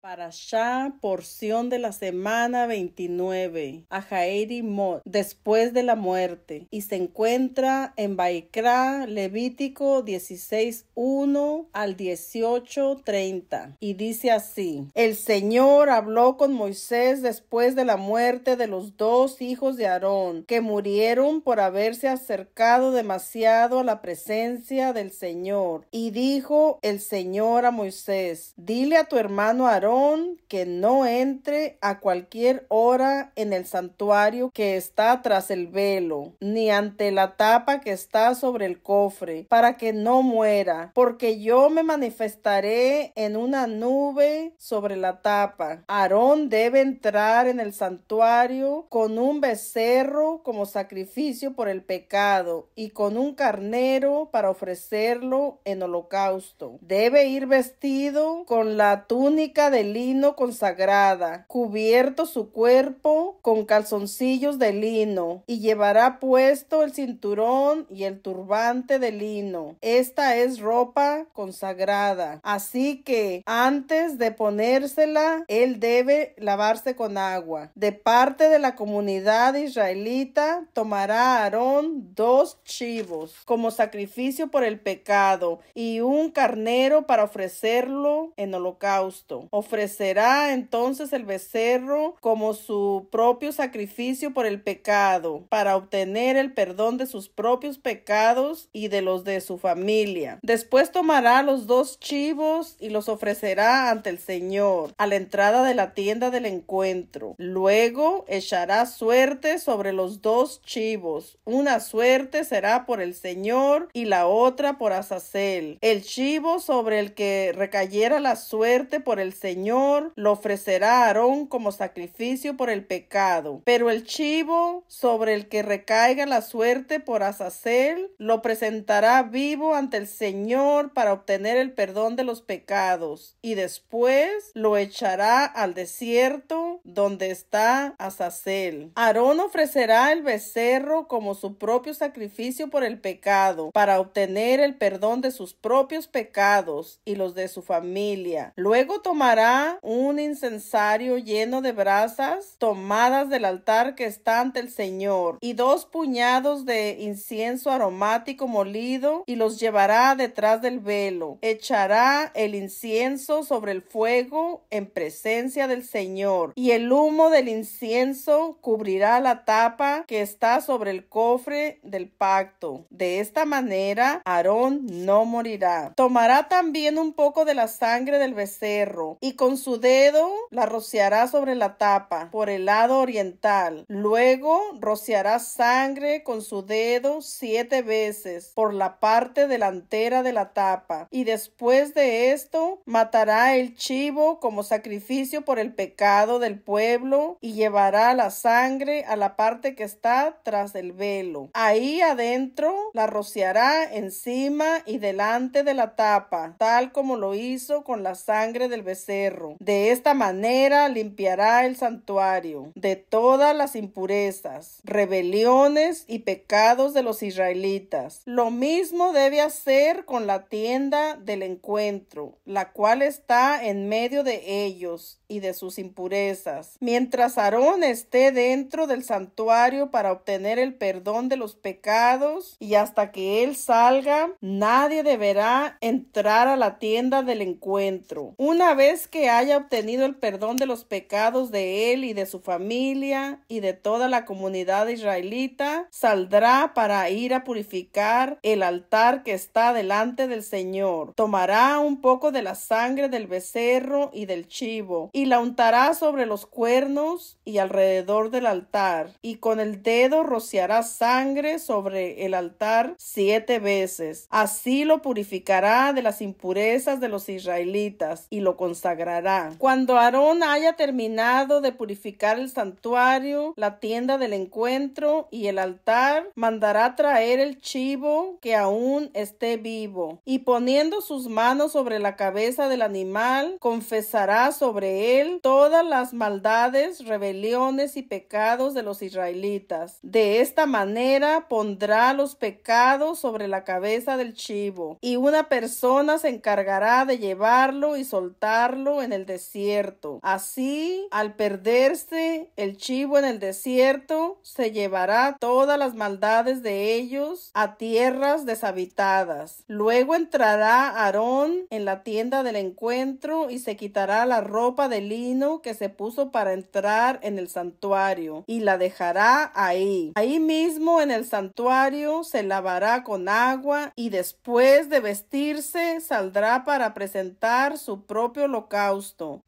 Para Shah, porción de la semana 29, a Jairi después de la muerte, y se encuentra en Baikra, Levítico 16.1 al 18.30, y dice así, El Señor habló con Moisés después de la muerte de los dos hijos de Aarón, que murieron por haberse acercado demasiado a la presencia del Señor, y dijo el Señor a Moisés, Dile a tu hermano Aarón, que no entre a cualquier hora en el santuario que está tras el velo, ni ante la tapa que está sobre el cofre, para que no muera, porque yo me manifestaré en una nube sobre la tapa. Aarón debe entrar en el santuario con un becerro como sacrificio por el pecado y con un carnero para ofrecerlo en holocausto. Debe ir vestido con la túnica de lino consagrada, cubierto su cuerpo con calzoncillos de lino, y llevará puesto el cinturón y el turbante de lino. Esta es ropa consagrada. Así que antes de ponérsela, él debe lavarse con agua. De parte de la comunidad israelita, tomará Aarón dos chivos como sacrificio por el pecado y un carnero para ofrecerlo en holocausto. Ofrecerá entonces el becerro como su propio sacrificio por el pecado, para obtener el perdón de sus propios pecados y de los de su familia. Después tomará los dos chivos y los ofrecerá ante el Señor a la entrada de la tienda del encuentro. Luego echará suerte sobre los dos chivos. Una suerte será por el Señor y la otra por Azazel. El chivo sobre el que recayera la suerte por el Señor Señor lo ofrecerá a Aarón como sacrificio por el pecado. Pero el chivo sobre el que recaiga la suerte por Azazel lo presentará vivo ante el Señor para obtener el perdón de los pecados y después lo echará al desierto donde está Azazel. Aarón ofrecerá el becerro como su propio sacrificio por el pecado para obtener el perdón de sus propios pecados y los de su familia. Luego tomará un incensario lleno de brasas tomadas del altar que está ante el Señor, y dos puñados de incienso aromático molido, y los llevará detrás del velo. Echará el incienso sobre el fuego en presencia del Señor, y el humo del incienso cubrirá la tapa que está sobre el cofre del pacto. De esta manera, Aarón no morirá. Tomará también un poco de la sangre del becerro y con su dedo la rociará sobre la tapa por el lado oriental. Luego rociará sangre con su dedo siete veces por la parte delantera de la tapa. Y después de esto matará el chivo como sacrificio por el pecado del pueblo y llevará la sangre a la parte que está tras el velo. Ahí adentro la rociará encima y delante de la tapa, tal como lo hizo con la sangre del becerro de esta manera limpiará el santuario de todas las impurezas, rebeliones y pecados de los israelitas. Lo mismo debe hacer con la tienda del encuentro, la cual está en medio de ellos y de sus impurezas. Mientras Aarón esté dentro del santuario para obtener el perdón de los pecados y hasta que él salga, nadie deberá entrar a la tienda del encuentro. Una vez que haya obtenido el perdón de los pecados de él y de su familia y de toda la comunidad israelita, saldrá para ir a purificar el altar que está delante del Señor. Tomará un poco de la sangre del becerro y del chivo, y la untará sobre los cuernos y alrededor del altar, y con el dedo rociará sangre sobre el altar siete veces. Así lo purificará de las impurezas de los israelitas y lo consagrará cuando Aarón haya terminado de purificar el santuario, la tienda del encuentro y el altar, mandará traer el chivo que aún esté vivo, y poniendo sus manos sobre la cabeza del animal, confesará sobre él todas las maldades, rebeliones y pecados de los israelitas. De esta manera pondrá los pecados sobre la cabeza del chivo, y una persona se encargará de llevarlo y soltarlo en el desierto. Así, al perderse el chivo en el desierto, se llevará todas las maldades de ellos a tierras deshabitadas. Luego entrará Aarón en la tienda del encuentro y se quitará la ropa de lino que se puso para entrar en el santuario y la dejará ahí. Ahí mismo en el santuario se lavará con agua y después de vestirse saldrá para presentar su propio local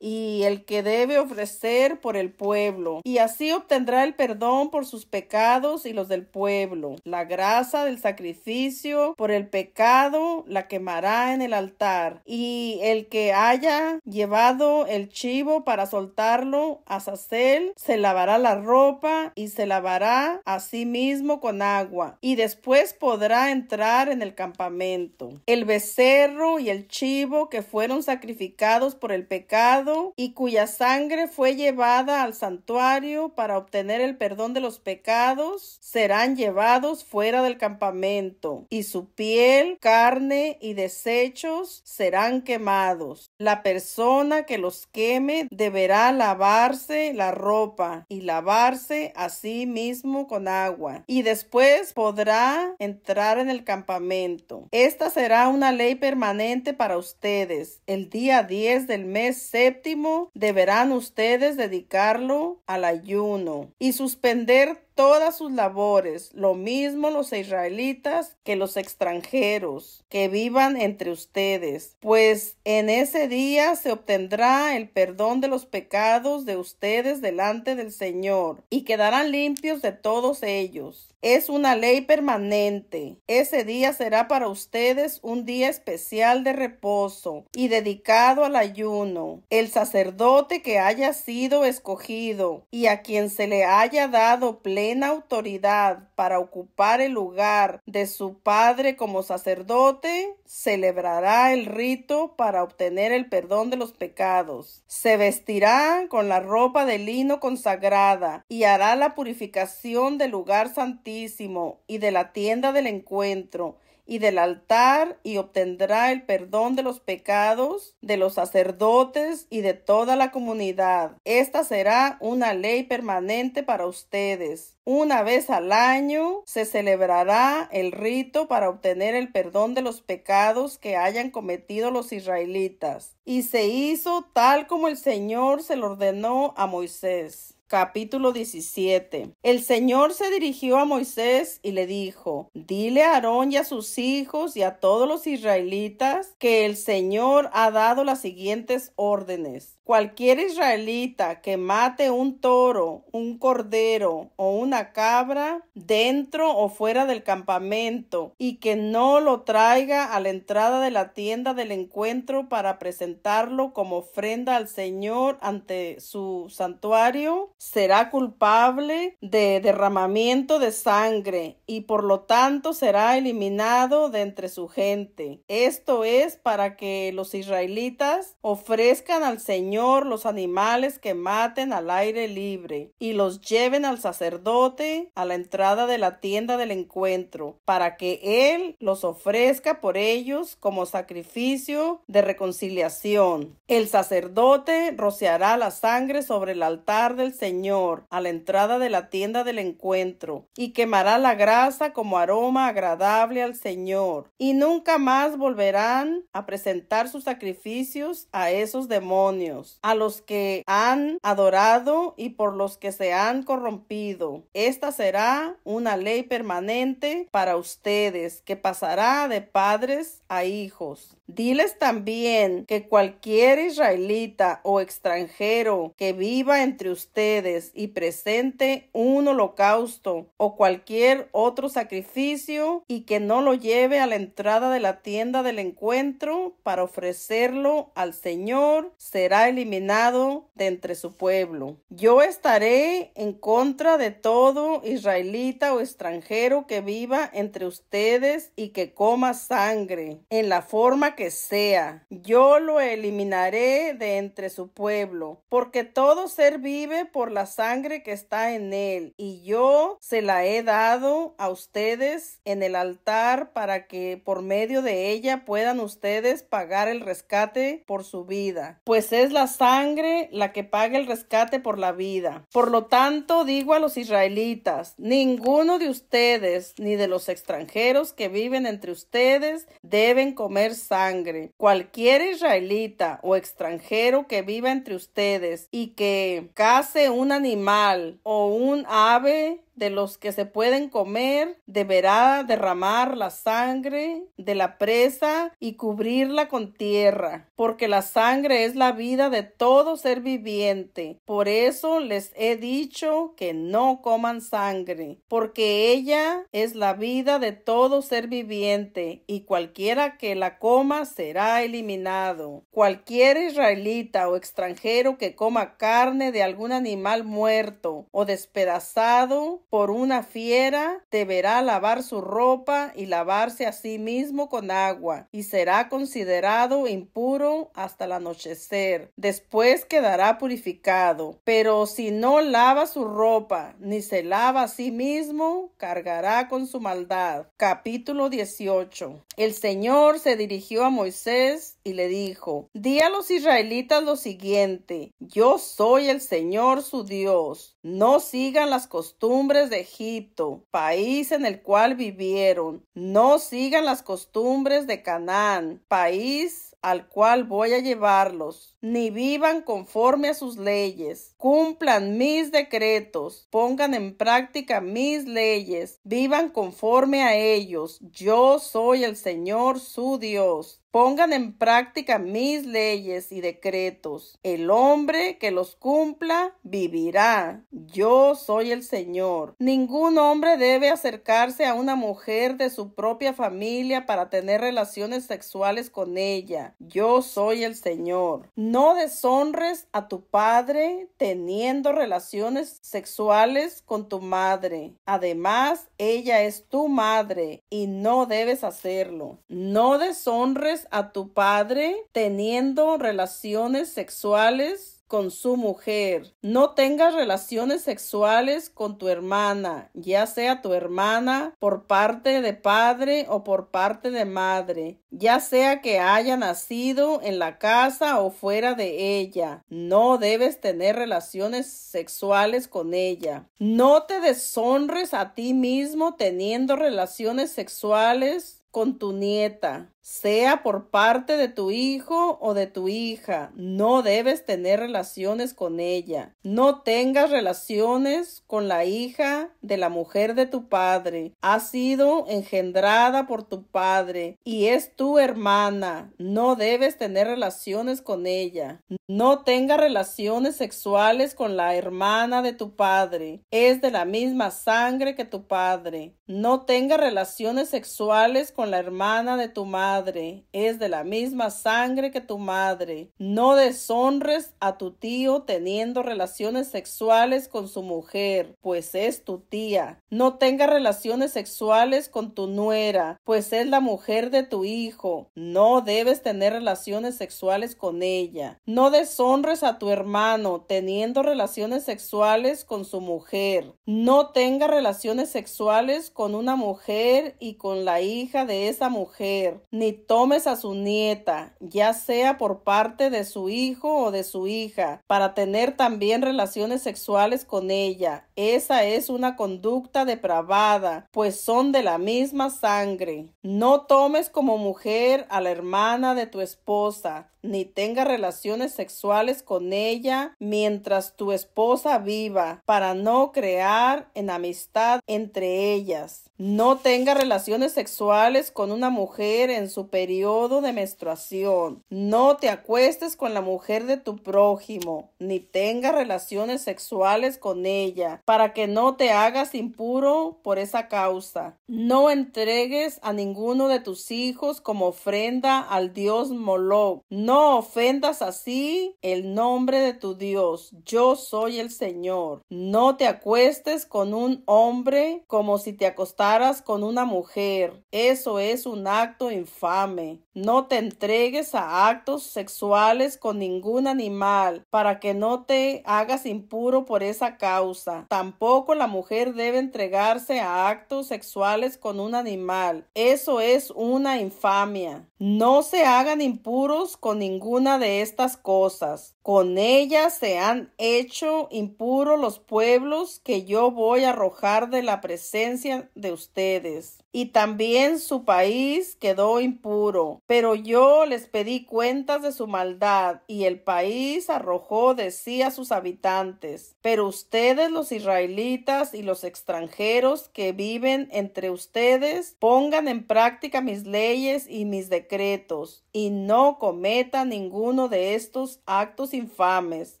y el que debe ofrecer por el pueblo, y así obtendrá el perdón por sus pecados y los del pueblo. La grasa del sacrificio por el pecado la quemará en el altar, y el que haya llevado el chivo para soltarlo a Sacel, se lavará la ropa y se lavará a sí mismo con agua, y después podrá entrar en el campamento. El becerro y el chivo que fueron sacrificados por el pecado y cuya sangre fue llevada al santuario para obtener el perdón de los pecados, serán llevados fuera del campamento y su piel, carne y desechos serán quemados. La persona que los queme deberá lavarse la ropa y lavarse a sí mismo con agua y después podrá entrar en el campamento. Esta será una ley permanente para ustedes el día 10 del mes séptimo deberán ustedes dedicarlo al ayuno y suspender todas sus labores, lo mismo los israelitas que los extranjeros que vivan entre ustedes, pues en ese día se obtendrá el perdón de los pecados de ustedes delante del Señor, y quedarán limpios de todos ellos. Es una ley permanente. Ese día será para ustedes un día especial de reposo y dedicado al ayuno. El sacerdote que haya sido escogido y a quien se le haya dado autoridad para ocupar el lugar de su padre como sacerdote, celebrará el rito para obtener el perdón de los pecados. Se vestirá con la ropa de lino consagrada y hará la purificación del lugar santísimo y de la tienda del encuentro y del altar y obtendrá el perdón de los pecados de los sacerdotes y de toda la comunidad. Esta será una ley permanente para ustedes. Una vez al año se celebrará el rito para obtener el perdón de los pecados que hayan cometido los israelitas. Y se hizo tal como el Señor se lo ordenó a Moisés capítulo 17. El Señor se dirigió a Moisés y le dijo, dile a Aarón y a sus hijos y a todos los israelitas que el Señor ha dado las siguientes órdenes. Cualquier israelita que mate un toro, un cordero o una cabra dentro o fuera del campamento y que no lo traiga a la entrada de la tienda del encuentro para presentarlo como ofrenda al Señor ante su santuario, será culpable de derramamiento de sangre y por lo tanto será eliminado de entre su gente. Esto es para que los israelitas ofrezcan al Señor los animales que maten al aire libre y los lleven al sacerdote a la entrada de la tienda del encuentro para que él los ofrezca por ellos como sacrificio de reconciliación. El sacerdote rociará la sangre sobre el altar del Señor Señor a la entrada de la tienda del encuentro, y quemará la grasa como aroma agradable al Señor, y nunca más volverán a presentar sus sacrificios a esos demonios, a los que han adorado y por los que se han corrompido. Esta será una ley permanente para ustedes, que pasará de padres a hijos. Diles también que cualquier israelita o extranjero que viva entre ustedes y presente un holocausto o cualquier otro sacrificio y que no lo lleve a la entrada de la tienda del encuentro para ofrecerlo al Señor, será eliminado de entre su pueblo. Yo estaré en contra de todo israelita o extranjero que viva entre ustedes y que coma sangre, en la forma que sea. Yo lo eliminaré de entre su pueblo, porque todo ser vive por la sangre que está en él, y yo se la he dado a ustedes en el altar para que por medio de ella puedan ustedes pagar el rescate por su vida, pues es la sangre la que paga el rescate por la vida. Por lo tanto, digo a los israelitas, ninguno de ustedes ni de los extranjeros que viven entre ustedes deben comer sangre. Cualquier israelita o extranjero que viva entre ustedes y que case un un animal o un ave de los que se pueden comer, deberá derramar la sangre de la presa y cubrirla con tierra, porque la sangre es la vida de todo ser viviente. Por eso les he dicho que no coman sangre, porque ella es la vida de todo ser viviente, y cualquiera que la coma será eliminado. Cualquier israelita o extranjero que coma carne de algún animal muerto o despedazado por una fiera, deberá lavar su ropa y lavarse a sí mismo con agua, y será considerado impuro hasta el anochecer. Después quedará purificado. Pero si no lava su ropa, ni se lava a sí mismo, cargará con su maldad. Capítulo 18. El Señor se dirigió a Moisés y le dijo, Di a los israelitas lo siguiente, yo soy el Señor su Dios, no sigan las costumbres de Egipto, país en el cual vivieron. No sigan las costumbres de Canaán, país al cual voy a llevarlos, ni vivan conforme a sus leyes, cumplan mis decretos, pongan en práctica mis leyes, vivan conforme a ellos. Yo soy el Señor su Dios. Pongan en práctica mis leyes y decretos. El hombre que los cumpla vivirá. Yo soy el Señor. Ningún hombre debe acercarse a una mujer de su propia familia para tener relaciones sexuales con ella yo soy el Señor. No deshonres a tu padre teniendo relaciones sexuales con tu madre. Además, ella es tu madre y no debes hacerlo. No deshonres a tu padre teniendo relaciones sexuales con su mujer. No tengas relaciones sexuales con tu hermana, ya sea tu hermana por parte de padre o por parte de madre, ya sea que haya nacido en la casa o fuera de ella. No debes tener relaciones sexuales con ella. No te deshonres a ti mismo teniendo relaciones sexuales con tu nieta, sea por parte de tu hijo o de tu hija. No debes tener relaciones con ella. No tengas relaciones con la hija de la mujer de tu padre. Ha sido engendrada por tu padre y es tu hermana. No debes tener relaciones con ella. No tengas relaciones sexuales con la hermana de tu padre. Es de la misma sangre que tu padre. No tengas relaciones sexuales con con la hermana de tu madre, es de la misma sangre que tu madre. No deshonres a tu tío teniendo relaciones sexuales con su mujer, pues es tu tía. No tenga relaciones sexuales con tu nuera, pues es la mujer de tu hijo. No debes tener relaciones sexuales con ella. No deshonres a tu hermano teniendo relaciones sexuales con su mujer. No tenga relaciones sexuales con una mujer y con la hija de esa mujer, ni tomes a su nieta, ya sea por parte de su hijo o de su hija, para tener también relaciones sexuales con ella. Esa es una conducta depravada, pues son de la misma sangre. No tomes como mujer a la hermana de tu esposa ni tenga relaciones sexuales con ella mientras tu esposa viva, para no crear en amistad entre ellas. No tenga relaciones sexuales con una mujer en su periodo de menstruación. No te acuestes con la mujer de tu prójimo, ni tenga relaciones sexuales con ella, para que no te hagas impuro por esa causa. No entregues a ninguno de tus hijos como ofrenda al dios Moloch. No ofendas así el nombre de tu Dios. Yo soy el Señor. No te acuestes con un hombre como si te acostaras con una mujer. Eso es un acto infame. No te entregues a actos sexuales con ningún animal para que no te hagas impuro por esa causa. Tampoco la mujer debe entregarse a actos sexuales con un animal. Eso es una infamia. No se hagan impuros con ninguna de estas cosas. Con ellas se han hecho impuros los pueblos que yo voy a arrojar de la presencia de ustedes y también su país quedó impuro. Pero yo les pedí cuentas de su maldad, y el país arrojó de sí a sus habitantes. Pero ustedes los israelitas y los extranjeros que viven entre ustedes, pongan en práctica mis leyes y mis decretos, y no cometan ninguno de estos actos infames,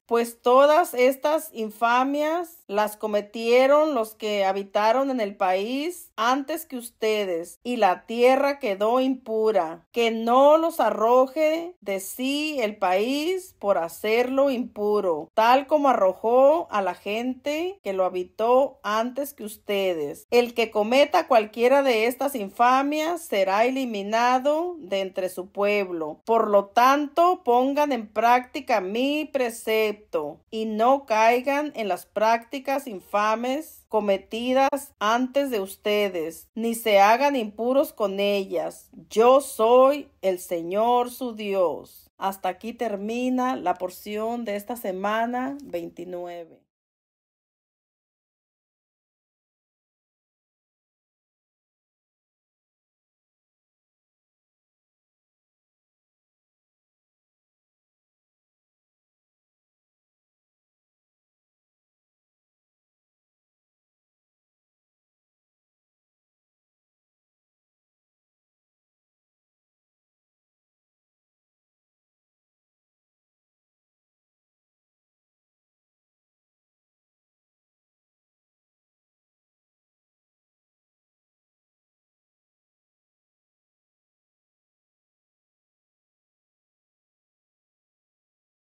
pues todas estas infamias las cometieron los que habitaron en el país antes que ustedes y la tierra quedó impura, que no los arroje de sí el país por hacerlo impuro, tal como arrojó a la gente que lo habitó antes que ustedes. El que cometa cualquiera de estas infamias será eliminado de entre su pueblo. Por lo tanto, pongan en práctica mi precepto y no caigan en las prácticas infames cometidas antes de ustedes, ni se hagan impuros con ellas. Yo soy el Señor su Dios. Hasta aquí termina la porción de esta semana 29.